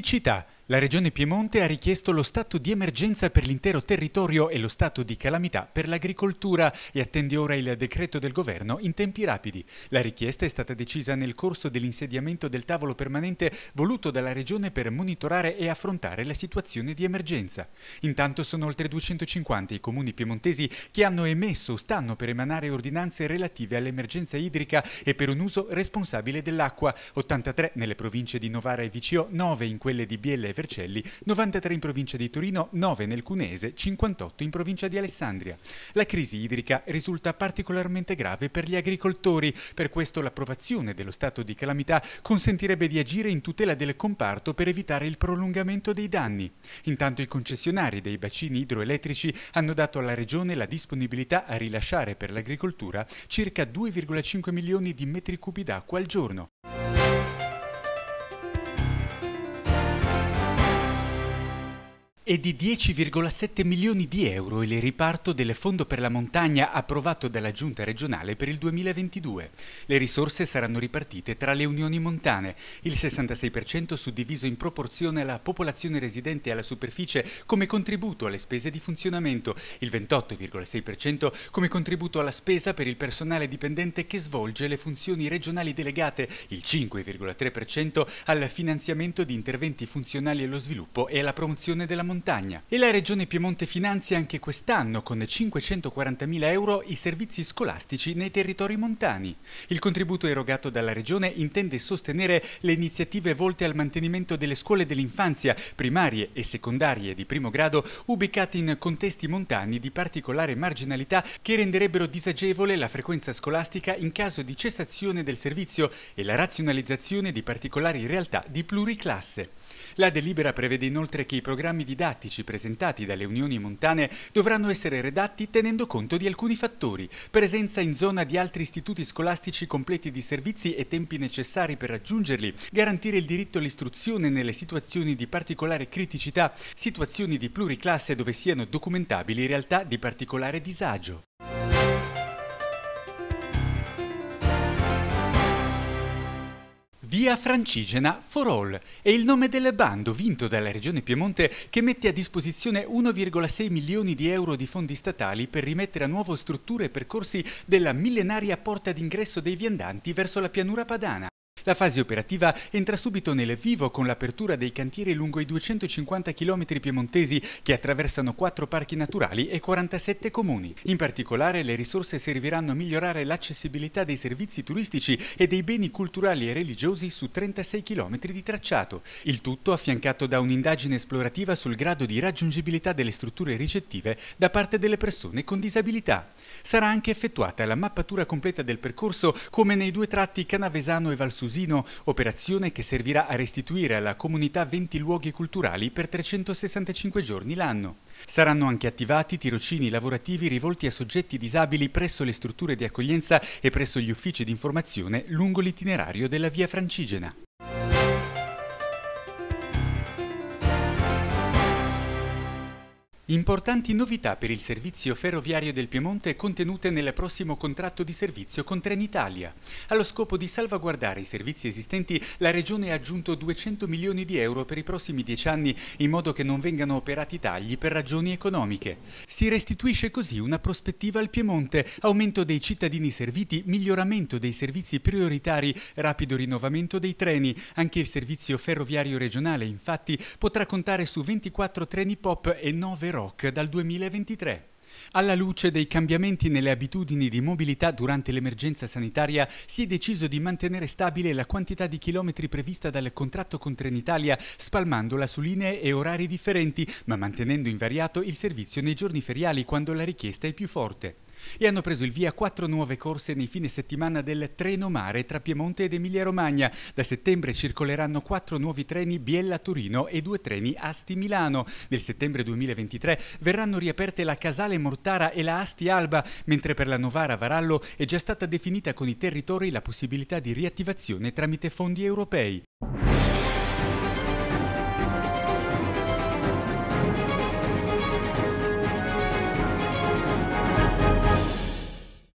Siccità, la Regione Piemonte ha richiesto lo stato di emergenza per l'intero territorio e lo stato di calamità per l'agricoltura e attende ora il decreto del governo in tempi rapidi. La richiesta è stata decisa nel corso dell'insediamento del tavolo permanente voluto dalla Regione per monitorare e affrontare la situazione di emergenza. Intanto sono oltre 250 i comuni piemontesi che hanno emesso o stanno per emanare ordinanze relative all'emergenza idrica e per un uso responsabile dell'acqua, 83 nelle province di Novara e Vicio, 9 in quelle di Biella e Verona, Vercelli, 93 in provincia di Torino, 9 nel Cunese, 58 in provincia di Alessandria. La crisi idrica risulta particolarmente grave per gli agricoltori, per questo l'approvazione dello stato di calamità consentirebbe di agire in tutela del comparto per evitare il prolungamento dei danni. Intanto i concessionari dei bacini idroelettrici hanno dato alla Regione la disponibilità a rilasciare per l'agricoltura circa 2,5 milioni di metri cubi d'acqua al giorno. e di 10,7 milioni di euro il riparto del Fondo per la Montagna approvato dalla Giunta regionale per il 2022. Le risorse saranno ripartite tra le unioni montane, il 66% suddiviso in proporzione alla popolazione residente e alla superficie come contributo alle spese di funzionamento, il 28,6% come contributo alla spesa per il personale dipendente che svolge le funzioni regionali delegate, il 5,3% al finanziamento di interventi funzionali allo sviluppo e alla promozione della montagna montagna. E la Regione Piemonte finanzia anche quest'anno con 540.000 euro i servizi scolastici nei territori montani. Il contributo erogato dalla Regione intende sostenere le iniziative volte al mantenimento delle scuole dell'infanzia, primarie e secondarie di primo grado, ubicate in contesti montani di particolare marginalità che renderebbero disagevole la frequenza scolastica in caso di cessazione del servizio e la razionalizzazione di particolari realtà di pluriclasse. La delibera prevede inoltre che i programmi didattici presentati dalle unioni montane dovranno essere redatti tenendo conto di alcuni fattori. Presenza in zona di altri istituti scolastici completi di servizi e tempi necessari per raggiungerli, garantire il diritto all'istruzione nelle situazioni di particolare criticità, situazioni di pluriclasse dove siano documentabili realtà di particolare disagio. Via Francigena for All è il nome del bando vinto dalla Regione Piemonte che mette a disposizione 1,6 milioni di euro di fondi statali per rimettere a nuovo strutture e percorsi della millenaria porta d'ingresso dei viandanti verso la pianura padana. La fase operativa entra subito nel vivo con l'apertura dei cantieri lungo i 250 km piemontesi che attraversano quattro parchi naturali e 47 comuni. In particolare le risorse serviranno a migliorare l'accessibilità dei servizi turistici e dei beni culturali e religiosi su 36 km di tracciato. Il tutto affiancato da un'indagine esplorativa sul grado di raggiungibilità delle strutture ricettive da parte delle persone con disabilità. Sarà anche effettuata la mappatura completa del percorso come nei due tratti Canavesano e Valsusino Lusino, operazione che servirà a restituire alla comunità 20 luoghi culturali per 365 giorni l'anno. Saranno anche attivati tirocini lavorativi rivolti a soggetti disabili presso le strutture di accoglienza e presso gli uffici di informazione lungo l'itinerario della via Francigena. Importanti novità per il servizio ferroviario del Piemonte contenute nel prossimo contratto di servizio con Trenitalia. Allo scopo di salvaguardare i servizi esistenti, la Regione ha aggiunto 200 milioni di euro per i prossimi dieci anni in modo che non vengano operati tagli per ragioni economiche. Si restituisce così una prospettiva al Piemonte, aumento dei cittadini serviti, miglioramento dei servizi prioritari, rapido rinnovamento dei treni. Anche il servizio ferroviario regionale, infatti, potrà contare su 24 treni pop e 9 rotte rock dal 2023. Alla luce dei cambiamenti nelle abitudini di mobilità durante l'emergenza sanitaria, si è deciso di mantenere stabile la quantità di chilometri prevista dal contratto con Trenitalia, spalmandola su linee e orari differenti, ma mantenendo invariato il servizio nei giorni feriali quando la richiesta è più forte e hanno preso il via quattro nuove corse nei fine settimana del treno mare tra Piemonte ed Emilia-Romagna. Da settembre circoleranno quattro nuovi treni biella turino e due treni Asti-Milano. Nel settembre 2023 verranno riaperte la Casale Mortara e la Asti-Alba, mentre per la Novara-Varallo è già stata definita con i territori la possibilità di riattivazione tramite fondi europei.